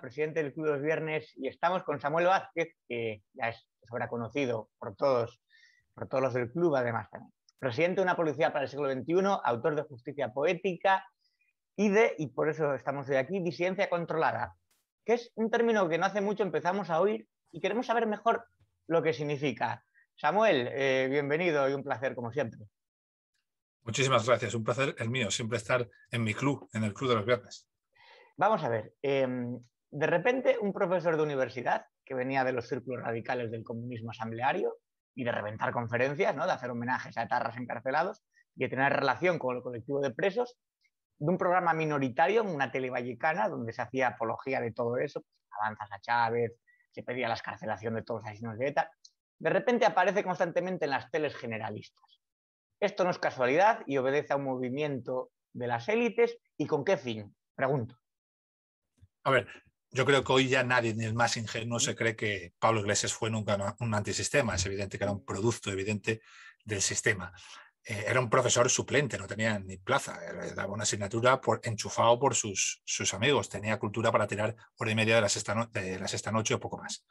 presidente del Club de los Viernes, y estamos con Samuel Vázquez, que ya es ahora conocido por todos, por todos los del club además también. Presidente de una policía para el siglo XXI, autor de Justicia Poética y de, y por eso estamos hoy aquí, Disidencia Controlada, que es un término que no hace mucho empezamos a oír y queremos saber mejor lo que significa. Samuel, eh, bienvenido y un placer como siempre. Muchísimas gracias, un placer el mío, siempre estar en mi club, en el Club de los Viernes. Vamos a ver, em, de repente un profesor de universidad que venía de los círculos radicales del comunismo asambleario y de reventar conferencias, ¿no? de hacer homenajes a tarras encarcelados y de tener relación con el colectivo de presos, de un programa minoritario en una tele vallecana donde se hacía apología de todo eso, avanzas a Chávez, se pedía la escarcelación de todos los asesinos de ETA, de repente aparece constantemente en las teles generalistas. Esto no es casualidad y obedece a un movimiento de las élites y con qué fin, pregunto. A ver, yo creo que hoy ya nadie, ni el más ingenuo, se cree que Pablo Iglesias fue nunca un antisistema. Es evidente que era un producto evidente del sistema. Eh, era un profesor suplente, no tenía ni plaza. Eh, daba una asignatura enchufado por sus, sus amigos. Tenía cultura para tirar hora y media de las sexta, noche o poco más.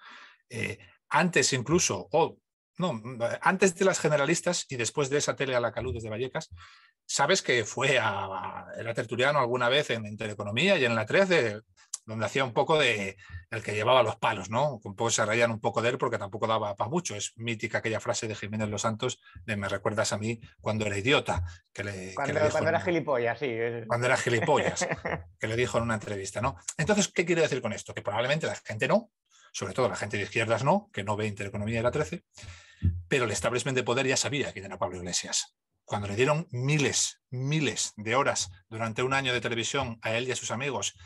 Eh, antes incluso, o no, antes de las generalistas y después de esa tele a la calud desde Vallecas, sabes que fue a, la era tertuliano alguna vez en, en y en la 13, donde hacía un poco de el que llevaba los palos, ¿no? Un poco se reían un poco de él porque tampoco daba para mucho. Es mítica aquella frase de Jiménez Los Santos de me recuerdas a mí cuando era idiota. Que le, cuando, era gilipollas, sí. Cuando era gilipollas, que le dijo en una entrevista, ¿no? Entonces, ¿qué quiere decir con esto? Que probablemente la gente no, sobre todo la gente de izquierdas no, que no ve Intereconomía de la 13, pero el establishment de poder ya sabía quién era Pablo Iglesias cuando le dieron miles, miles de horas durante un año de televisión a él y a sus amigos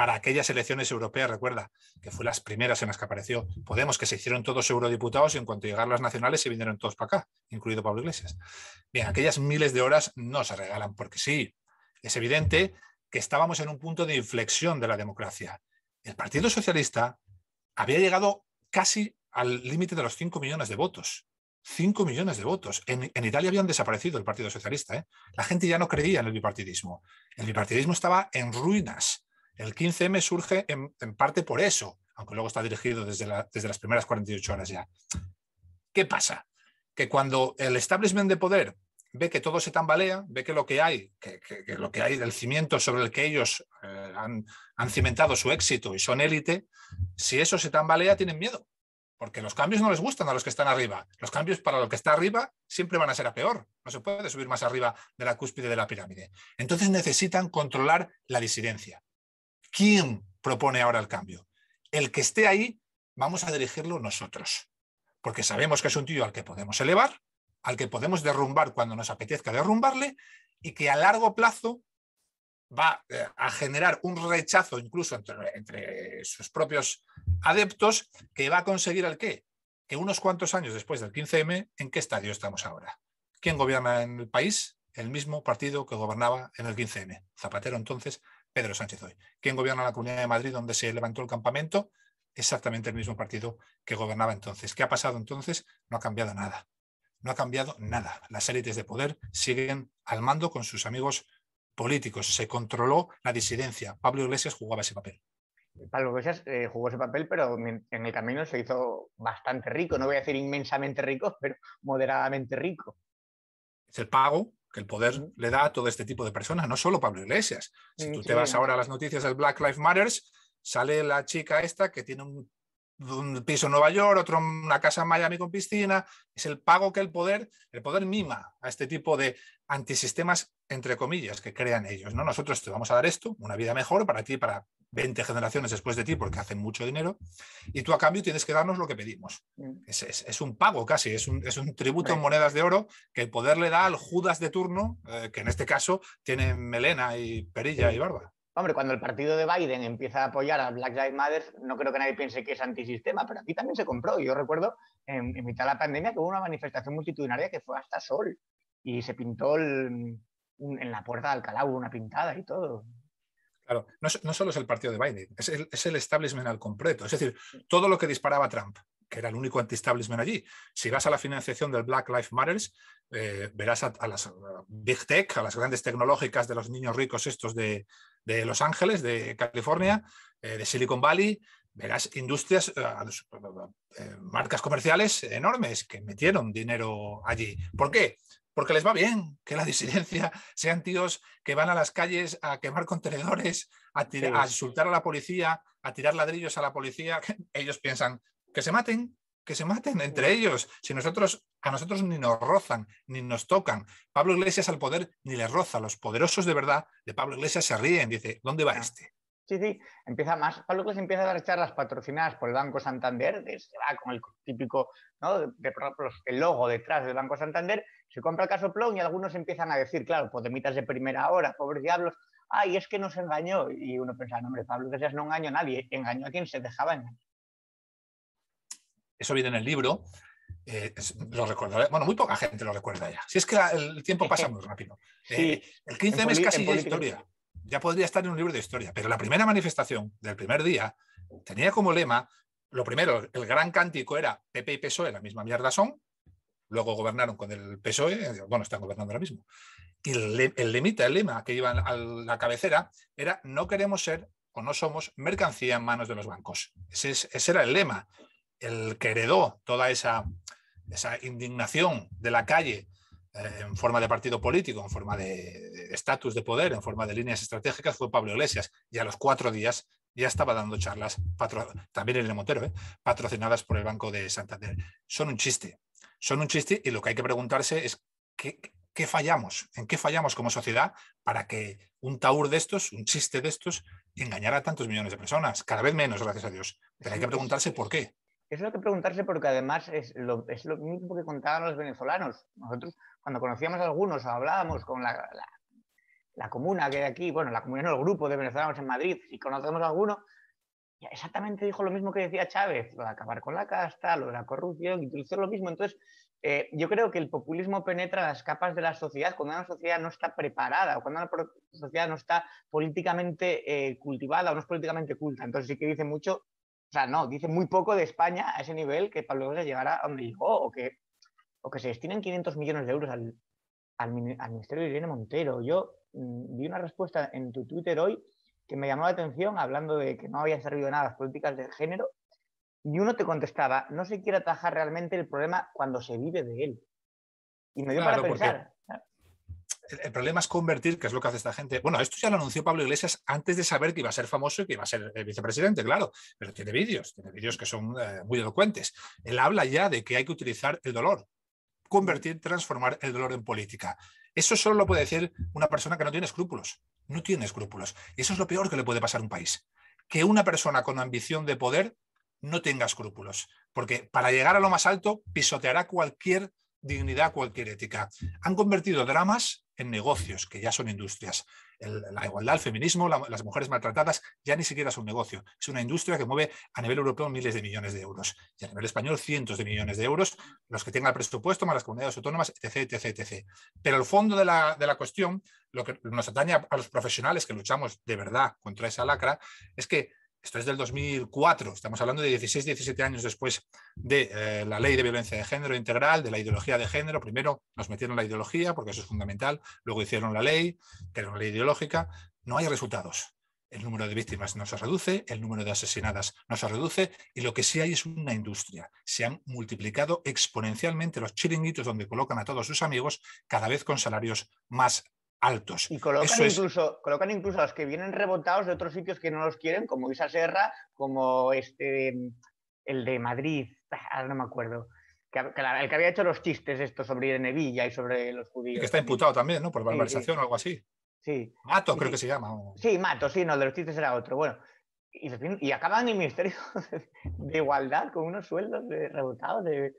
para aquellas elecciones europeas, recuerda, que fue las primeras en las que apareció Podemos, que se hicieron todos eurodiputados y en cuanto llegaron las nacionales se vinieron todos para acá, incluido Pablo Iglesias. Bien, aquellas miles de horas no se regalan, porque sí, es evidente que estábamos en un punto de inflexión de la democracia. El Partido Socialista había llegado casi al límite de los 5 millones de votos. 5 millones de votos. En, Italia habían desaparecido el Partido Socialista. ¿eh? La gente ya no creía en el bipartidismo. El bipartidismo estaba en ruinas. El 15M surge en, parte por eso, aunque luego está dirigido desde, las primeras 48 horas ya. ¿Qué pasa? Que cuando el establishment de poder ve que todo se tambalea, ve que lo que hay, que, lo que hay del cimiento sobre el que ellos eh, han, cimentado su éxito y son élite, si eso se tambalea tienen miedo, porque los cambios no les gustan a los que están arriba. Los cambios para los que está arriba siempre van a ser a peor, no se puede subir más arriba de la cúspide de la pirámide. Entonces necesitan controlar la disidencia. ¿Quién propone ahora el cambio? El que esté ahí, vamos a dirigirlo nosotros, porque sabemos que es un tío al que podemos elevar, al que podemos derrumbar cuando nos apetezca derrumbarle y que a largo plazo va eh, a generar un rechazo incluso entre, sus propios adeptos que va a conseguir al qué? Que unos cuantos años después del 15M, ¿en qué estadio estamos ahora? ¿Quién gobierna en el país? El mismo partido que gobernaba en el 15M. Zapatero entonces Pedro Sánchez hoy. ¿Quién gobierna la Comunidad de Madrid donde se levantó el campamento? Exactamente el mismo partido que gobernaba entonces. ¿Qué ha pasado entonces? No ha cambiado nada. No ha cambiado nada. Las élites de poder siguen al mando con sus amigos políticos. Se controló la disidencia. Pablo Iglesias jugaba ese papel. Pablo Iglesias eh, jugó ese papel, pero en el camino se hizo bastante rico. No voy a decir inmensamente rico, pero moderadamente rico. Es el pago que el poder le da a todo este tipo de personas, no solo Pablo Iglesias. Si tú te vas ahora a las noticias del Black Lives Matters, sale la chica esta que tiene un, piso en Nueva York, otro una casa en Miami con piscina. Es el pago que el poder, el poder mima a este tipo de antisistemas, entre comillas, que crean ellos. ¿no? Nosotros te vamos a dar esto, una vida mejor para ti, para 20 generaciones después de ti porque hacen mucho dinero, y tú a cambio tienes que darnos lo que pedimos. Mm. Es, un pago casi, es un, tributo en monedas de oro que el poder le da al Judas de turno, eh, que en este caso tiene melena y perilla y barba. Hombre, cuando el partido de Biden empieza a apoyar a Black Lives Matter, no creo que nadie piense que es antisistema, pero aquí también se compró. Yo recuerdo en, mitad de la pandemia que hubo una manifestación multitudinaria que fue hasta Sol y se pintó en la puerta de Alcalá, una pintada y todo no, solo es el partido de Biden, es el, establishment al completo. Es decir, todo lo que disparaba Trump, que era el único anti-establishment allí. Si vas a la financiación del Black Lives Matter, eh, verás a, las Big Tech, a las grandes tecnológicas de los niños ricos estos de, Los Ángeles, de California, eh, de Silicon Valley, verás industrias, eh, marcas comerciales enormes que metieron dinero allí. ¿Por qué? porque les va bien que la disidencia sean tíos que van a las calles a quemar contenedores, a, a insultar a la policía, a tirar ladrillos a la policía. Ellos piensan que se maten, que se maten entre ellos. Si nosotros, a nosotros ni nos rozan, ni nos tocan. Pablo Iglesias al poder ni les roza. Los poderosos de verdad de Pablo Iglesias se ríen. Dice, ¿dónde va este? Sí, empieza más. Pablo se empieza a dar charlas patrocinadas por el Banco Santander, se va con el típico de, el logo detrás del Banco Santander, se compra el caso casoplón y algunos empiezan a decir, claro, podemitas de primera hora, pobres diablos, ay, es que nos engañó. Y uno piensa, no, hombre, Pablo seas no engañó a nadie, engañó a quien se dejaba engañar. Eso viene en el libro. Eh, lo recordaré. Bueno, muy poca gente lo recuerda ya. Si es que el tiempo pasa muy rápido. Eh, el 15 mes es casi ya historia ya podría estar en un libro de historia, pero la primera manifestación del primer día tenía como lema, lo primero, el gran cántico era PP y PSOE, la misma mierda son, luego gobernaron con el PSOE, bueno, están gobernando ahora mismo, y el, límite el lema que iban a la cabecera era no queremos ser o no somos mercancía en manos de los bancos. Ese, era el lema, el que heredó toda esa, esa indignación de la calle eh, en forma de partido político, en forma de estatus de poder, en forma de líneas estratégicas, fue Pablo Iglesias. Y a los cuatro días ya estaba dando charlas, también en el Montero, ¿eh? patrocinadas por el Banco de Santander. Son un chiste, son un chiste y lo que hay que preguntarse es qué, fallamos, en qué fallamos como sociedad para que un taur de estos, un chiste de estos, engañara a tantos millones de personas, cada vez menos, gracias a Dios. Pero hay que preguntarse por qué. Es lo que preguntarse porque además es lo, es lo mismo que contaban los venezolanos. Nosotros cuando conocíamos a algunos o hablábamos con la, comuna que hay aquí, bueno, la comuna no, el grupo de venezolanos en Madrid, si conocemos a alguno, exactamente dijo lo mismo que decía Chávez, lo de acabar con la casta, lo de la corrupción, y lo mismo. Entonces, eh, yo creo que el populismo penetra las capas de la sociedad cuando una sociedad no está preparada o cuando una sociedad no está políticamente eh, cultivada o no es políticamente culta. Entonces sí que dice mucho, o sea, no, dice muy poco de España a ese nivel que Pablo se llegará a donde llegó o que o que se destinen 500 millones de euros al, Ministerio de Irene Montero. Yo mm, vi una respuesta en tu Twitter hoy que me llamó la atención hablando de que no había servido nada las políticas de género y uno te contestaba, no se quiere atajar realmente el problema cuando se vive de él. Y me dio para pensar. El, problema es convertir, que es lo que hace esta gente. Bueno, esto ya lo anunció Pablo Iglesias antes de saber que iba a ser famoso y que iba a ser el eh, vicepresidente, claro, pero tiene vídeos, tiene vídeos que son eh, muy elocuentes. Él habla ya de que hay que utilizar el dolor, convertir, transformar el dolor en política. Eso solo lo puede decir una persona que no tiene escrúpulos. No tiene escrúpulos. Y eso es lo peor que le puede pasar a un país. Que una persona con ambición de poder no tenga escrúpulos. Porque para llegar a lo más alto pisoteará cualquier dignidad, cualquier ética. Han convertido dramas en negocios, que ya son industrias la igualdad, el feminismo, las mujeres maltratadas, ya ni siquiera es un negocio. Es una industria que mueve a nivel europeo miles de millones de euros y a nivel español cientos de millones de euros, los que tengan presupuesto, más las comunidades autónomas, etc. etc, etc. Pero el fondo de la, de la cuestión, lo que nos atañe a los profesionales que luchamos de verdad contra esa lacra, es que esto es del 2004, estamos hablando de 16, 17 años después de eh, la ley de violencia de género integral, de la ideología de género. Primero nos metieron la ideología, porque eso es fundamental, luego hicieron la ley, que era una ley ideológica. No hay resultados. El número de víctimas no se reduce, el número de asesinadas no se reduce, y lo que sí hay es una industria. Se han multiplicado exponencialmente los chiringuitos donde colocan a todos sus amigos, cada vez con salarios más y colocan, incluso, a los que vienen rebotados de otros sitios que no los quieren, como Isa Serra, como este, el de Madrid, ah, no me acuerdo. el que había hecho los chistes estos sobre Villa y sobre los judíos. que está imputado también, ¿no? Por barbarización o algo así. Sí. Mato, creo que se llama. Sí, Mato, sí, no, de los chistes era otro. Bueno, y, acaban en el Ministerio de Igualdad con unos sueldos rebotados de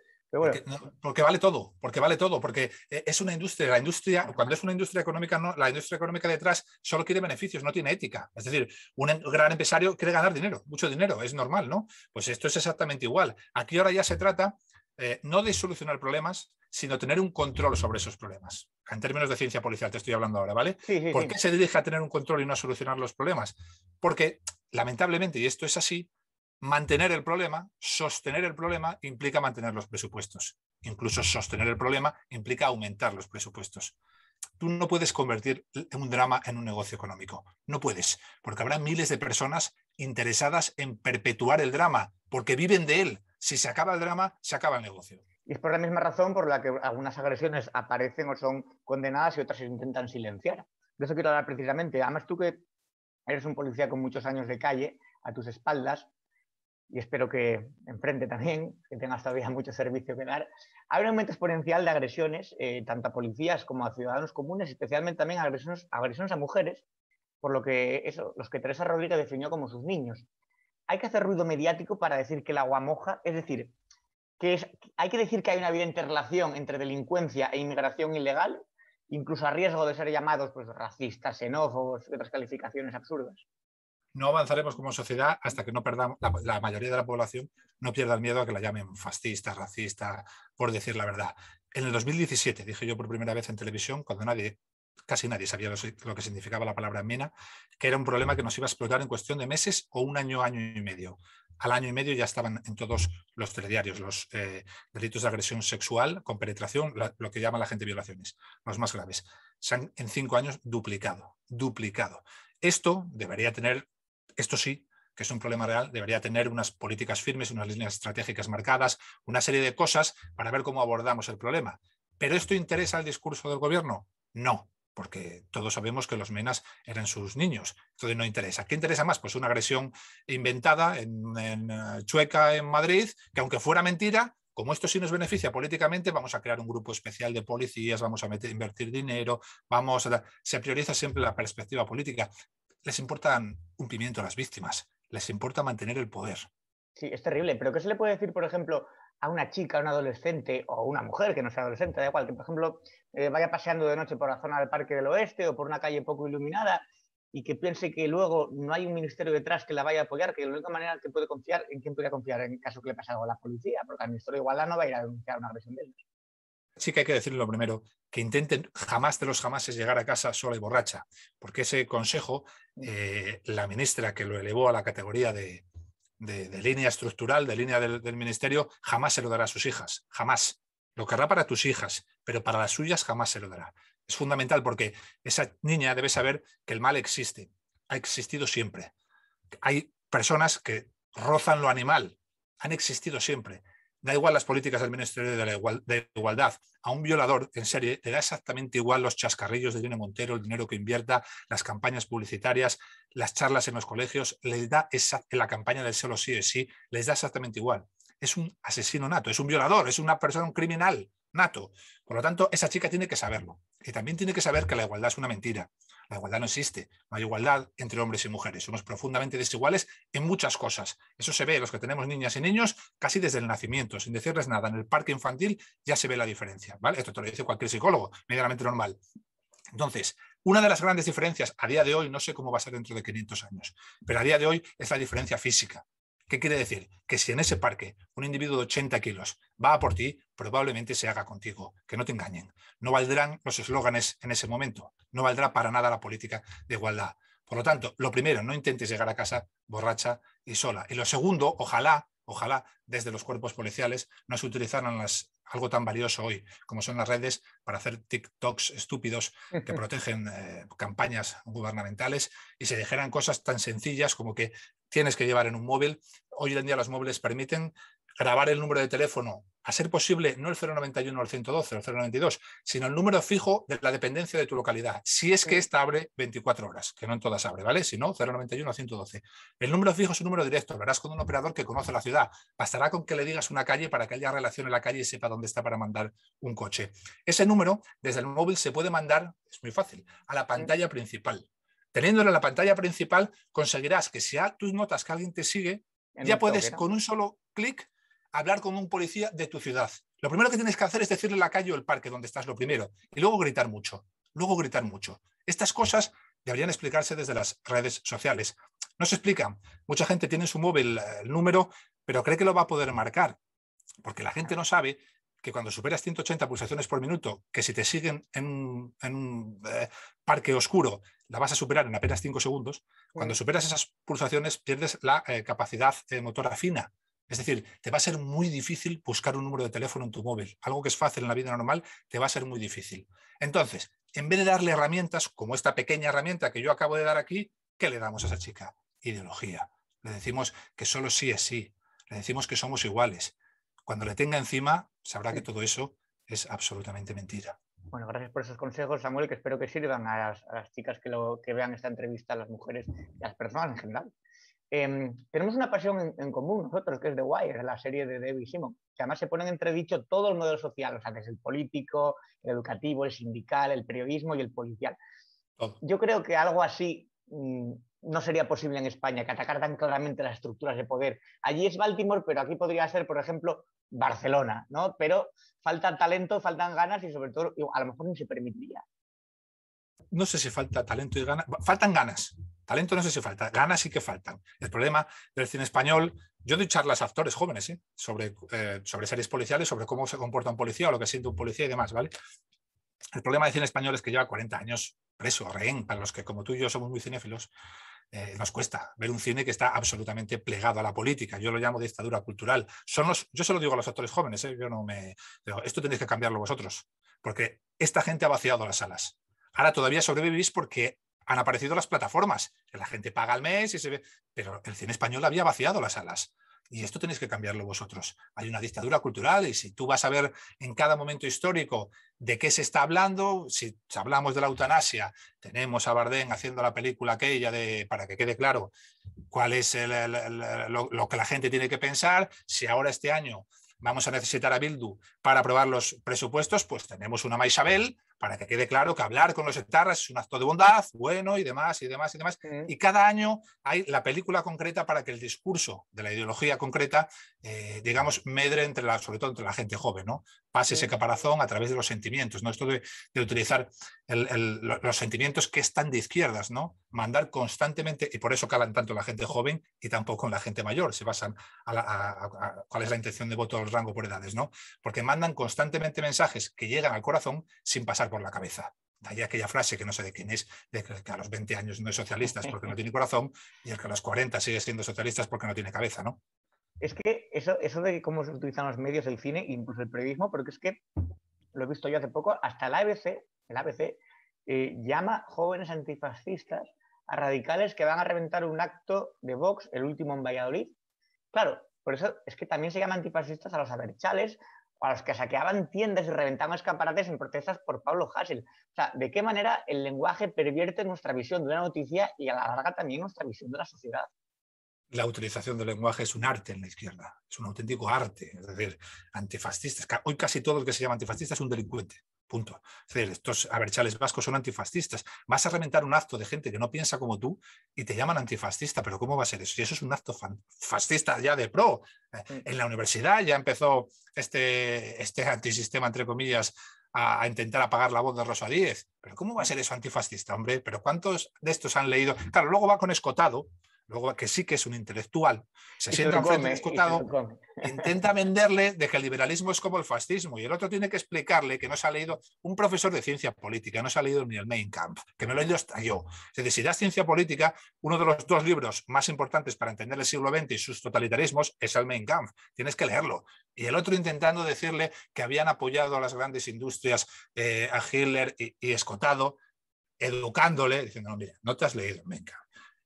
porque, vale todo, porque vale todo, porque eh, es una industria, la industria, cuando es una industria económica, la industria económica detrás solo quiere beneficios, no tiene ética. Es decir, un em, gran empresario quiere ganar dinero, mucho dinero, es normal, ¿no? Pues esto es exactamente igual. Aquí ahora ya se trata eh, no de solucionar problemas, sino tener un control sobre esos problemas. En términos de ciencia policial te estoy hablando ahora, ¿vale? ¿Por qué se dirige a tener un control y no a solucionar los problemas? Porque, lamentablemente, y esto es así, Mantener el problema, sostener el problema, implica mantener los presupuestos. Incluso sostener el problema implica aumentar los presupuestos. Tú no puedes convertir un drama en un negocio económico. No puedes, porque habrá miles de personas interesadas en perpetuar el drama, porque viven de él. Si se acaba el drama, se acaba el negocio. Y es por la misma razón por la que algunas agresiones aparecen o son condenadas y otras se intentan silenciar. De eso quiero hablar precisamente. Además, tú que eres un policía con muchos años de calle a tus espaldas, y espero que enfrente también, que tengas todavía mucho servicio que dar, hay un aumento exponencial de agresiones, eh, tanto a policías como a ciudadanos comunes, especialmente también agresiones, a mujeres, por lo que eso, los que Teresa Rodríguez definió como sus niños. Hay que hacer ruido mediático para decir que el agua moja, es decir, que hay que decir que hay una evidente relación entre delincuencia e inmigración ilegal, incluso a riesgo de ser llamados pues, racistas, xenófobos y otras calificaciones absurdas no avanzaremos como sociedad hasta que no perdamos, la, mayoría de la población no pierda el miedo a que la llamen fascista, racista, por decir la verdad. En el 2017 dije yo por primera vez en televisión, cuando nadie, casi nadie sabía lo, que significaba la palabra mina, que era un problema que nos iba a explotar en cuestión de meses o un año, año y medio. Al año y medio ya estaban en todos los telediarios los eh, delitos de agresión sexual con penetración, lo que llama la gente violaciones, los más graves. Se han en cinco años duplicado, duplicado. Esto debería tener esto sí que es un problema real, debería tener unas políticas firmes, unas líneas estratégicas marcadas, una serie de cosas para ver cómo abordamos el problema. ¿Pero esto interesa al discurso del gobierno? No, porque todos sabemos que los menas eran sus niños. Entonces no interesa. ¿Qué interesa más? Pues una agresión inventada en, eh, Chueca, en Madrid, que aunque fuera mentira, como esto sí nos beneficia políticamente, vamos a crear un grupo especial de policías, vamos a meter, invertir dinero, vamos a... Se prioriza siempre la perspectiva política, les importan un pimiento a las víctimas, les importa mantener el poder. Sí, es terrible, pero ¿qué se le puede decir, por ejemplo, a una chica, a una adolescente o a una mujer que no sea adolescente, da igual, que por ejemplo eh, vaya paseando de noche por la zona del Parque del Oeste o por una calle poco iluminada y que piense que luego no hay un ministerio detrás que la vaya a apoyar, que la única manera que puede confiar, en quién puede confiar en caso que le pase algo a la policía, porque al ministerio de Igualdad no va a ir a denunciar una agresión de ellos sí que hay que decirle lo primero, que intenten jamás de los jamases llegar a casa sola y borracha, porque ese consejo, eh, la ministra que lo elevó a la categoría de, línea estructural, de línea del, del, ministerio, jamás se lo dará a sus hijas, jamás. Lo querrá para tus hijas, pero para las suyas jamás se lo dará. Es fundamental porque esa niña debe saber que el mal existe, ha existido siempre. Hay personas que rozan lo animal, han existido siempre. Da igual las políticas del Ministerio de la Igualdad. A un violador en serie le da exactamente igual los chascarrillos de Irene Montero, el dinero que invierta, las campañas publicitarias, las charlas en los colegios, les da en la campaña del solo sí o sí, les da exactamente igual. Es un asesino nato, es un violador, es una persona, criminal nato. Por lo tanto, esa chica tiene que saberlo. Y también tiene que saber que la igualdad es una mentira. La igualdad no existe. No hay igualdad entre hombres y mujeres. Somos profundamente desiguales en muchas cosas. Eso se ve los que tenemos niñas y niños casi desde el nacimiento, sin decirles nada. En el parque infantil ya se ve la diferencia. ¿vale? Esto te lo dice cualquier psicólogo, medianamente normal. Entonces, una de las grandes diferencias a día de hoy, no sé cómo va a ser dentro de 500 años, pero a día de hoy es la diferencia física. ¿Qué quiere decir? Que si en ese parque un individuo de 80 kilos va por ti, probablemente se haga contigo, que no te engañen. No valdrán los eslóganes en ese momento, no valdrá para nada la política de igualdad. Por lo tanto, lo primero, no intentes llegar a casa borracha y sola. Y lo segundo, ojalá, ojalá desde los cuerpos policiales no se utilizaran las, algo tan valioso hoy como son las redes para hacer TikToks estúpidos que protegen eh, campañas gubernamentales y se dijeran cosas tan sencillas como que tienes que llevar en un móvil. Hoy en día los móviles permiten grabar el número de teléfono, a ser posible no el 091 o el 112 o el 092, sino el número fijo de la dependencia de tu localidad, si es que ésta abre 24 horas, que no en todas abre, ¿vale? Si no, 091 o 112. El número fijo es un número directo, lo con un operador que conoce la ciudad. Bastará con que le digas una calle para que haya relación en la calle y sepa dónde está para mandar un coche. Ese número, desde el móvil, se puede mandar, es muy fácil, a la pantalla principal. Teniéndolo en la pantalla principal, conseguirás que si a notas que alguien te sigue, ya puedes con un solo clic hablar con un policía de tu ciudad. Lo primero que tienes que hacer es decirle la calle o el parque donde estás lo primero y luego gritar mucho, luego gritar mucho. Estas cosas deberían explicarse desde las redes sociales. No se explican. Mucha gente tiene en su móvil eh, el número, pero cree que lo va a poder marcar, porque la gente no sabe que cuando superas 180 pulsaciones por minuto, que si te siguen en un, eh, parque oscuro, la vas a superar en apenas 5 segundos, cuando superas esas pulsaciones pierdes la eh, capacidad eh, motora fina. Es decir, te va a ser muy difícil buscar un número de teléfono en tu móvil. Algo que es fácil en la vida normal, te va a ser muy difícil. Entonces, en vez de darle herramientas como esta pequeña herramienta que yo acabo de dar aquí, ¿qué le damos a esa chica? Ideología. Le decimos que solo sí es sí. Le decimos que somos iguales cuando le tenga encima, sabrá que todo eso es absolutamente mentira. Bueno, gracias por esos consejos, Samuel, que espero que sirvan a las, chicas que, que, vean esta entrevista, a las mujeres y a las personas en general. Em, tenemos una pasión en, común nosotros, que es The Wire, la serie de David Simon, que además se pone en entredicho todo el modelo social, o sea, desde el político, el educativo, el sindical, el periodismo y el policial. Yo creo que algo así mm, no sería posible en España, que atacar tan claramente las estructuras de poder. Allí es Baltimore, pero aquí podría ser, por ejemplo, Barcelona, ¿no? Pero falta talento, faltan ganas y sobre todo, a lo mejor no se permitiría. No sé si falta talento y ganas. Faltan ganas. Talento no sé si falta. Ganas sí que faltan. El problema del cine español, yo doy charlas a actores jóvenes ¿eh? Sobre, eh, sobre series policiales, sobre cómo se comporta un policía o lo que siente un policía y demás, ¿vale? El problema del cine español es que lleva 40 años preso, rehén, para los que como tú y yo somos muy cinéfilos, eh, nos cuesta ver un cine que está absolutamente plegado a la política. Yo lo llamo dictadura cultural. Son los, yo se lo digo a los actores jóvenes, ¿eh? yo no me. esto tenéis que cambiarlo vosotros, porque esta gente ha vaciado las salas. Ahora todavía sobrevivís porque han aparecido las plataformas. que La gente paga al mes y se ve. Pero el cine español había vaciado las salas y esto tenéis que cambiarlo vosotros. Hay una dictadura cultural y si tú vas a ver en cada momento histórico de qué se está hablando, si hablamos de la eutanasia, tenemos a Bardem haciendo la película aquella de, para que quede claro cuál es lo, que la gente tiene que pensar, si ahora este año vamos a necesitar a Bildu para aprobar los presupuestos, pues tenemos una Maisabel para que quede claro que hablar con los etarras es un acto de bondad, bueno y demás y demás y demás. Y cada año hay la película concreta para que el discurso de la ideología concreta eh, digamos, medre entre la, sobre todo entre la gente joven, ¿no? Pase ese caparazón a través de los sentimientos, ¿no? Esto de, utilizar los sentimientos que están de izquierdas, ¿no? Mandar constantemente, y por eso calan tanto la gente joven y tampoco en la gente mayor, se basan a, cuál es la intención de voto los rango por edades, ¿no? Porque mandan constantemente mensajes que llegan al corazón sin pasar por la cabeza. Hay aquella frase que no sé de quién es, de que a los 20 años no es socialista porque no tiene corazón y el que a los 40 sigue siendo socialista porque no tiene cabeza, ¿no? Es que eso, eso de cómo se utilizan los medios, del cine, incluso el periodismo, porque es que lo he visto yo hace poco, hasta el ABC, el ABC eh, llama jóvenes antifascistas a radicales que van a reventar un acto de Vox, el último en Valladolid. Claro, por eso es que también se llama antifascistas a los aberchales, a los que saqueaban tiendas y reventaban escaparates en protestas por Pablo Hassel. O sea, ¿de qué manera el lenguaje pervierte nuestra visión de una noticia y a la larga también nuestra visión de la sociedad? la utilización del lenguaje es un arte en la izquierda, es un auténtico arte. Es decir, antifascistas. Hoy casi todo el que se llama antifascista es un delincuente. Punto. Es decir, estos aberchales vascos son antifascistas. Vas a reventar un acto de gente que no piensa como tú y te llaman antifascista, pero ¿cómo va a ser eso? Y eso es un acto fascista ya de pro. En la universidad ya empezó este, este antisistema, entre comillas, a, intentar apagar la voz de Rosa Díez. Pero ¿cómo va a ser eso antifascista, hombre? ¿Pero cuántos de estos han leído? Claro, luego va con escotado luego que sí que es un intelectual, se sienta enfrente intenta venderle de que el liberalismo es como el fascismo y el otro tiene que explicarle que no se ha leído un profesor de ciencia política, no se ha leído ni el Main Camp, que no lo he leído hasta yo. si das ciencia política, uno de los dos libros más importantes para entender el siglo XX y sus totalitarismos es el Main Camp, tienes que leerlo. Y el otro intentando decirle que habían apoyado a las grandes industrias, eh, a Hitler y, Escotado, educándole, diciendo, no, mira, no te has leído el Main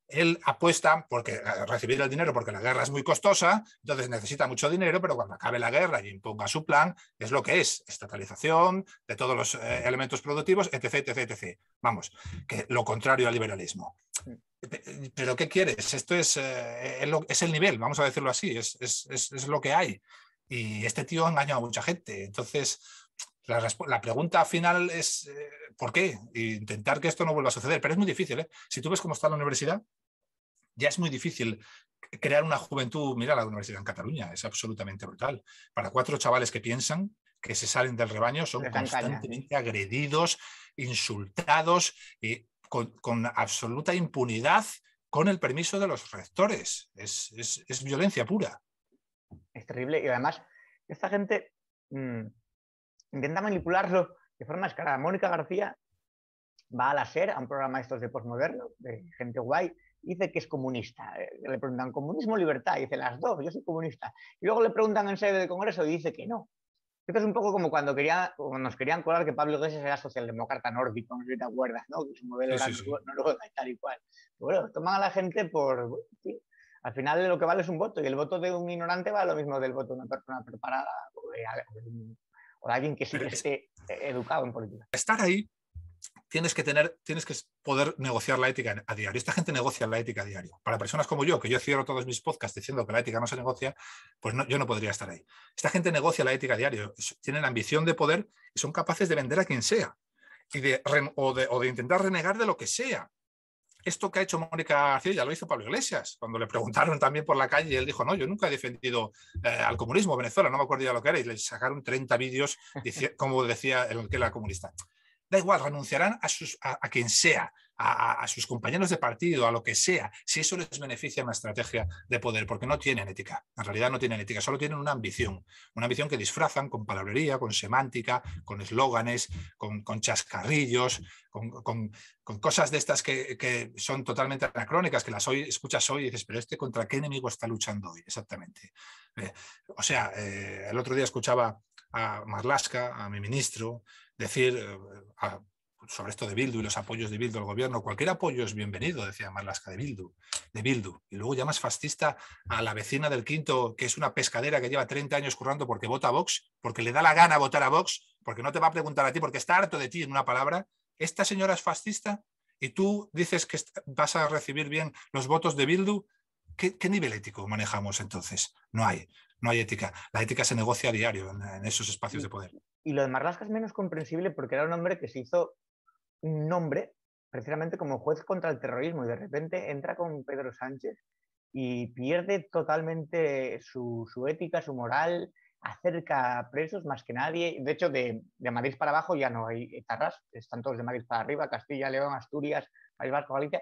él apuesta porque eh, recibir el dinero porque la guerra es muy costosa, entonces necesita mucho dinero, pero cuando acabe la guerra y imponga su plan, es lo que es, estatalización de todos los eh, elementos productivos, etc, etc, etc. Vamos, que lo contrario al liberalismo. Pero ¿qué quieres? Esto es, eh, es el nivel, vamos a decirlo así, es, es, lo que hay. Y este tío ha a mucha gente. Entonces, la, pregunta final es eh, ¿por qué? intentar que esto no vuelva a suceder, pero es muy difícil. ¿eh? Si tú ves cómo está la universidad, ya es muy difícil crear una juventud. Mira la universidad en Cataluña, es absolutamente brutal. Para cuatro chavales que piensan, que se salen del rebaño, son constantemente agredidos, insultados, y con, absoluta impunidad con el permiso de los rectores. Es, es, violencia pura. Es terrible. Y además, esta gente, mm, intenta manipularlo de forma escalada. Mónica García va a la SER, a un programa de estos de postmoderno, de gente guay, dice que es comunista. Eh, le preguntan, ¿comunismo o libertad? Y dice, las dos, yo soy comunista. Y luego le preguntan en sede del Congreso y dice que no. Esto es un poco como cuando quería, nos querían colar que Pablo Iglesias era socialdemócrata nórdico, no sé si te acuerdas, ¿no? Que su modelo era y tal y cual. bueno, toman a la gente por... al final lo que vale es un voto, y el voto de un ignorante vale lo mismo del voto de una persona preparada, por alguien que sí esté educado en política. Estar ahí tienes que tener, tienes que poder negociar la ética a diario. Esta gente negocia la ética a diario. Para personas como yo, que yo cierro todos mis podcasts diciendo que la ética no se negocia, pues yo no podría estar ahí. Esta gente negocia la ética a diario, tienen ambición de poder y son capaces de vender a quien sea y de, o de intentar renegar de lo que sea esto que ha hecho Mónica García ya lo hizo Pablo Iglesias. Cuando le preguntaron también por la calle, y él dijo, no, yo nunca he defendido eh, al comunismo Venezuela, no me acuerdo ya lo que era, y le sacaron 30 vídeos, como decía el que era comunista. Da igual, renunciarán a, sus, a quien sea, a, sus compañeros de partido, a lo que sea, si eso les beneficia en la estrategia de poder, porque no tienen ética, en realidad no tienen ética, solo tienen una ambición, una ambición que disfrazan con palabrería, con semántica, con eslóganes, con, chascarrillos, con, cosas de estas que, son totalmente anacrónicas, que las escuchas hoy y dices, pero este contra qué enemigo está luchando hoy, exactamente. Eh, o sea, eh, el otro día escuchaba a Marlaska, a mi ministro, decir, eh, sobre esto de Bildu y los apoyos de Bildu al gobierno, cualquier apoyo es bienvenido, decía Marlaska de Bildu, de Bildu. Y luego llamas fascista a la vecina del quinto, que es una pescadera que lleva 30 años currando porque vota a Vox, porque le da la gana votar a Vox, porque no te va a preguntar a ti, porque está harto de ti en una palabra. ¿Esta señora es fascista? ¿Y tú dices que vas a recibir bien los votos de Bildu? ¿Qué, nivel ético manejamos entonces? No hay, no hay ética. La ética se negocia a diario en, esos espacios de poder y lo de Marlaska es menos comprensible porque era un hombre que se hizo nombre precisamente como juez contra el terrorismo y de repente entra con Pedro Sánchez y pierde totalmente su, ética, su moral, acerca a presos más que nadie. De hecho, de, Madrid para abajo ya no hay tarras, están todos de Madrid para arriba, Castilla, León, Asturias, País Vasco, Galicia.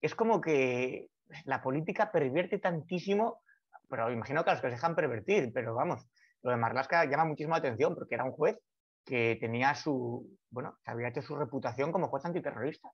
Es como que la política pervierte tantísimo, pero imagino que a los que se dejan pervertir, pero vamos, lo de Marlaska llama muchísimo la atención porque era un juez que tenía su, bueno, que había hecho su reputación como juez antiterrorista.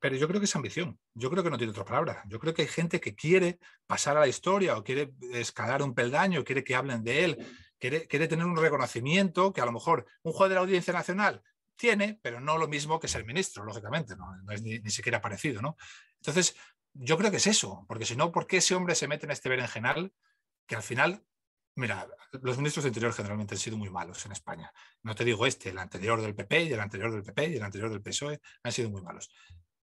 Pero yo creo que es ambición, yo creo que no tiene otra palabra. Yo creo que hay gente que quiere pasar a la historia o quiere escalar un peldaño, quiere que hablen de él, quiere, quiere tener un reconocimiento que a lo mejor un juez de la Audiencia Nacional tiene, pero no lo mismo que ser ministro, lógicamente, no, es ni, ni, siquiera parecido. ¿no? Entonces, yo creo que es eso, porque si no, ¿por qué ese hombre se mete en este berenjenal que al final Mira, los ministros de Interior generalmente han sido muy malos en España. No te digo este, el anterior del PP y el anterior del PP y el anterior del PSOE han sido muy malos.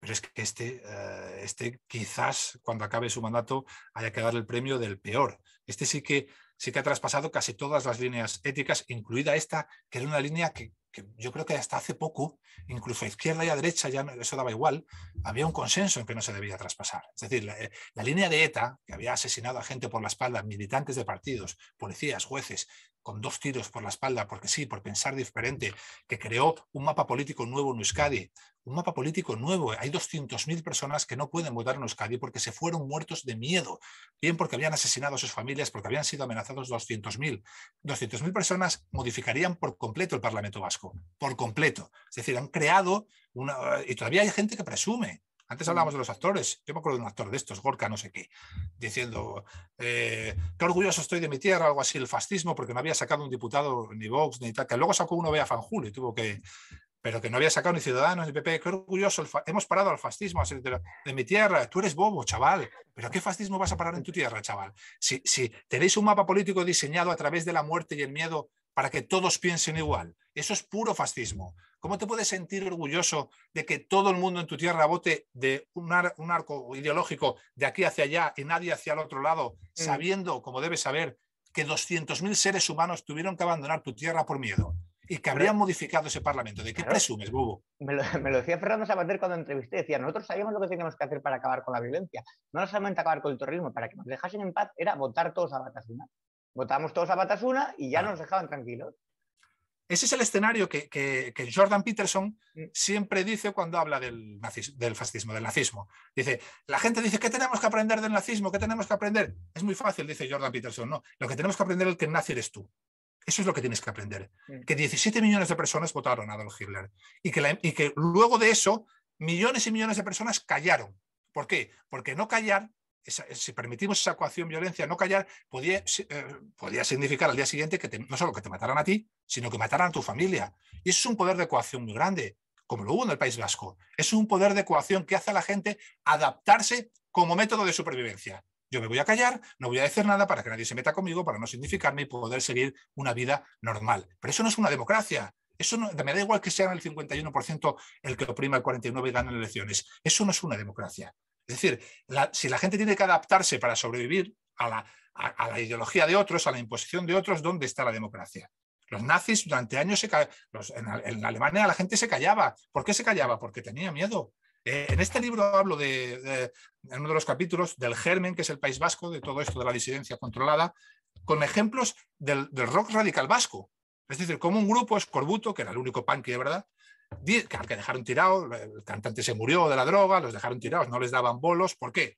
Pero es que este, eh, este quizás cuando acabe su mandato haya que dar el premio del peor. Este sí que, sí que ha traspasado casi todas las líneas éticas, incluida esta, que era una línea que yo creo que hasta hace poco, incluso a izquierda y a derecha, ya eso daba igual, había un consenso en que no se debía traspasar. Es decir, la, eh, la línea de ETA, que había asesinado a gente por la espalda, militantes de partidos, policías, jueces, con dos tiros por la espalda, porque sí, por pensar diferente, que creó un mapa político nuevo en Euskadi. Un mapa político nuevo. Hay 200.000 personas que no pueden votar en Euskadi porque se fueron muertos de miedo, bien porque habían asesinado a sus familias, porque habían sido amenazados 200.000. 200.000 personas modificarían por completo el Parlamento vasco, por completo. Es decir, han creado una... Y todavía hay gente que presume antes hablábamos de los actores. Yo me acuerdo de un actor de estos, Gorka, no sé qué, diciendo, eh, qué orgulloso estoy de mi tierra, algo así, el fascismo, porque no había sacado un diputado ni Vox ni tal, que luego sacó uno Bea Fanjul y tuvo que, pero que no había sacado ni Ciudadanos ni PP, qué orgulloso, hemos parado al fascismo de, mi tierra, tú eres bobo, chaval, pero ¿qué fascismo vas a parar en tu tierra, chaval? Si, si tenéis un mapa político diseñado a través de la muerte y el miedo para que todos piensen igual. Eso es puro fascismo. ¿Cómo te puedes sentir orgulloso de que todo el mundo en tu tierra vote de un, arco ideológico de aquí hacia allá y nadie hacia el otro lado, mm. sabiendo, como debes saber, que 200.000 seres humanos tuvieron que abandonar tu tierra por miedo? y que habrían modificado ese Parlamento. ¿De qué presumes, Bobo? Me lo, decía Fernando Sabater cuando entrevisté. Decía, nosotros sabíamos lo que teníamos que hacer para acabar con la violencia. No solamente acabar con el terrorismo, para que nos dejasen en paz era votar todos a Batasuna. Votamos todos a una y ya ah. nos dejaban tranquilos. Ese es el escenario que, Jordan Peterson mm. siempre dice cuando habla del, del, fascismo, del nazismo. Dice, la gente dice, ¿qué tenemos que aprender del nazismo? ¿Qué tenemos que aprender? Es muy fácil, dice Jordan Peterson, no. Lo que tenemos que aprender es que naceres eres tú. Eso es lo que tienes que aprender. Mm. Que 17 millones de personas votaron a Adolf Hitler y que, y que luego de eso millones y millones de personas callaron. ¿Por qué? Porque no callar eh, si permitimos esa coacción, violencia, no callar, podía, eh, significar al día siguiente que no solo que te mataran a ti, sino que mataran a tu familia. Y eso es un poder de coacción muy grande, como lo hubo en el País Vasco. Es un poder de coacción que hace a la gente adaptarse como método de supervivencia. Yo me voy a callar, no voy a decir nada para que nadie se meta conmigo, para no significarme y poder seguir una vida normal. Pero eso no es una democracia. Eso me da igual que sean el 51% el que oprima el 49% y en elecciones. Eso no es una democracia. Es decir, si la gente tiene que adaptarse para sobrevivir a la, ideología de otros, a la imposición de otros, ¿dónde está la democracia? Los nazis durante años en, Alemania la gente se callaba. ¿Por qué se callaba? Porque tenía miedo. Eh, en este libro hablo de, en uno de los capítulos, del germen, que es el País Vasco, de todo esto de la disidencia controlada, con ejemplos del, del rock radical vasco. Es decir, como un grupo escorbuto, que era el único punk de verdad, que dejaron tirado, el cantante se murió de la droga, los dejaron tirados, no les daban bolos. ¿Por qué?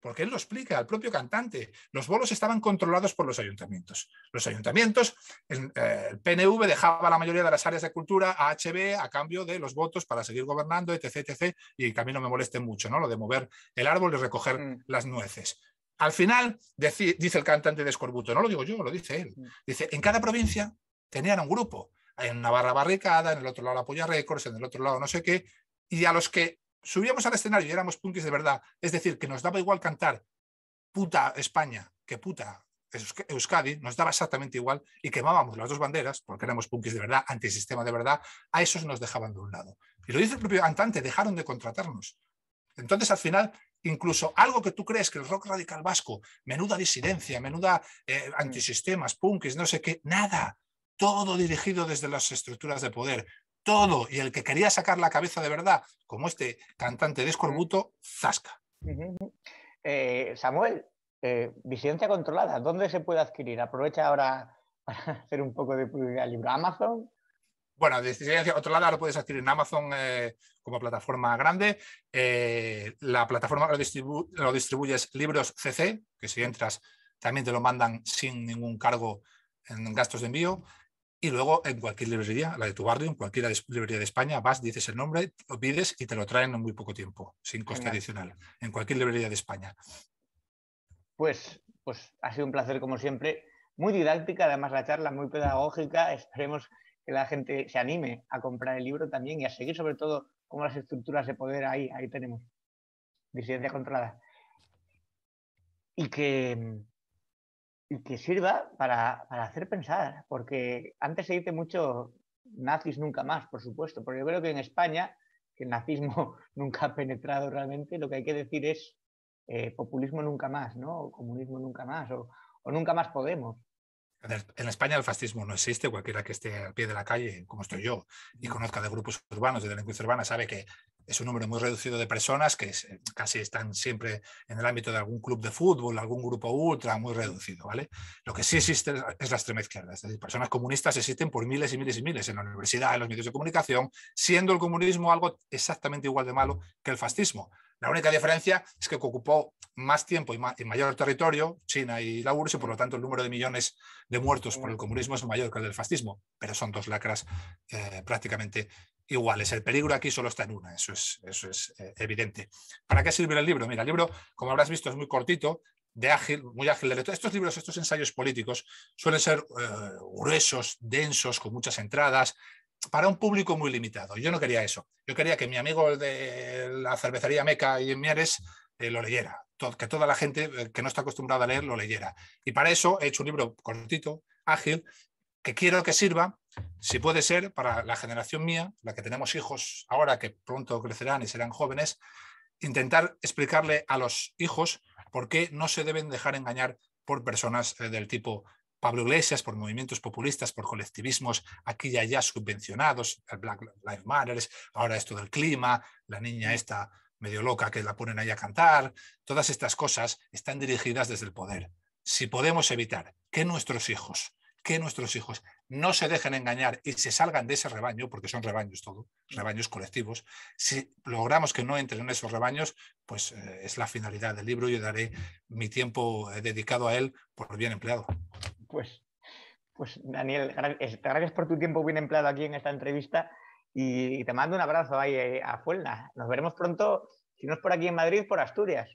Porque él lo explica, el propio cantante. Los bolos estaban controlados por los ayuntamientos. Los ayuntamientos, eh, el, PNV dejaba la mayoría de las áreas de cultura a HB a cambio de los votos para seguir gobernando, etc. etc y que a mí no me moleste mucho, ¿no? Lo de mover el árbol y recoger mm. las nueces. Al final, dice el cantante de Escorbuto, no lo digo yo, lo dice él. Mm. Dice, en cada provincia tenían un grupo en Navarra barricada, en el otro lado la Polla Records, en el otro lado no sé qué, y a los que subíamos al escenario y éramos punkis de verdad, es decir, que nos daba igual cantar puta España que puta Euskadi, nos daba exactamente igual y quemábamos las dos banderas, porque éramos punkis de verdad, antisistema de verdad, a esos nos dejaban de un lado. Y lo dice el propio cantante, dejaron de contratarnos. Entonces, al final, incluso algo que tú crees que el rock radical vasco, menuda disidencia, menuda eh, antisistemas, punkis, no sé qué, nada todo dirigido desde las estructuras de poder, todo. Y el que quería sacar la cabeza de verdad, como este cantante de escorbuto, zasca. Eh, Samuel, eh, Controlada, ¿dónde se puede adquirir? Aprovecha ahora para hacer un poco de publicidad libro. ¿Amazon? Bueno, otro Controlada lo puedes adquirir en Amazon eh, como plataforma grande. Eh, la plataforma lo distribuyes Libros CC, que si entras también te lo mandan sin ningún cargo en gastos de envío y luego en cualquier librería, la de tu barrio, en cualquier librería de España, vas, dices el nombre, lo pides y te lo traen en muy poco tiempo, sin coste adicional, en cualquier librería de España. Pues, pues ha sido un placer como siempre, muy didáctica, además la charla muy pedagógica, esperemos que la gente se anime a comprar el libro también y a seguir sobre todo como las estructuras de poder ahí, ahí tenemos, disidencia controlada. Y que, y que sirva para, hacer pensar, porque antes se dice mucho nazis nunca más, por supuesto, pero yo creo que en España, que el nazismo nunca ha penetrado realmente, lo que hay que decir es eh, populismo nunca más, ¿no? O comunismo nunca más, o, nunca más podemos. En, España el fascismo no existe, cualquiera que esté al pie de la calle, como estoy yo, y conozca de grupos urbanos, de delincuencia urbana, sabe que es un número muy reducido de personas que eh, casi están siempre en el ámbito de algún club de fútbol, algún grupo ultra, muy reducido, ¿vale? Lo que sí existe es la extrema izquierda, es decir, personas comunistas existen por miles y miles y miles en la universidad, en los medios de comunicación, siendo el comunismo algo exactamente igual de malo que el fascismo. La única diferencia es que ocupó más tiempo y, mayor territorio, China y la URSS, y por lo tanto el número de millones de muertos por el comunismo es mayor que el del fascismo, pero son dos lacras eh, prácticamente iguales. El peligro aquí solo está en una, eso es, eso es eh, evidente. ¿Para qué sirve el libro? Mira, el libro, como habrás visto, es muy cortito, de ágil, muy ágil de lectura. Estos libros, estos ensayos políticos, suelen ser eh, gruesos, densos, con muchas entradas, para un público muy limitado. Yo no quería eso. Yo quería que mi amigo de la cervecería Meca y en Mieres eh, lo leyera, que toda la gente que no está acostumbrada a leer lo leyera. Y para eso he hecho un libro cortito, ágil, que quiero que sirva, si puede ser, para la generación mía, la que tenemos hijos ahora que pronto crecerán y serán jóvenes, intentar explicarle a los hijos por qué no se deben dejar engañar por personas eh, del tipo Pablo Iglesias, por movimientos populistas, por colectivismos aquí y allá subvencionados, el Black Lives Matter, ahora esto del clima, la niña esta medio loca que la ponen ahí a cantar, todas estas cosas están dirigidas desde el poder. Si podemos evitar que nuestros hijos que nuestros hijos no se dejen engañar y se salgan de ese rebaño, porque son rebaños todo, mm. rebaños colectivos. Si logramos que no entren en esos rebaños, pues eh, es la finalidad del libro. Yo daré mi tiempo eh, dedicado a él por bien empleado. Pues, pues Daniel, gracias, por tu tiempo bien empleado aquí en esta entrevista y, y te mando un abrazo ahí eh, a Fuelna. Nos veremos pronto, si no es por aquí en Madrid, por Asturias.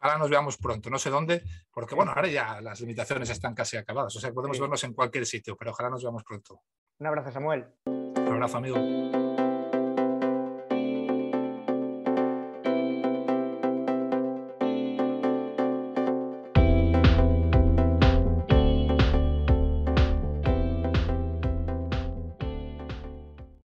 Ojalá nos veamos pronto, no sé dónde, porque bueno, ahora ya las limitaciones están casi acabadas, o sea, podemos vernos en cualquier sitio, pero ojalá nos veamos pronto. Un abrazo, Samuel. Un abrazo, amigo.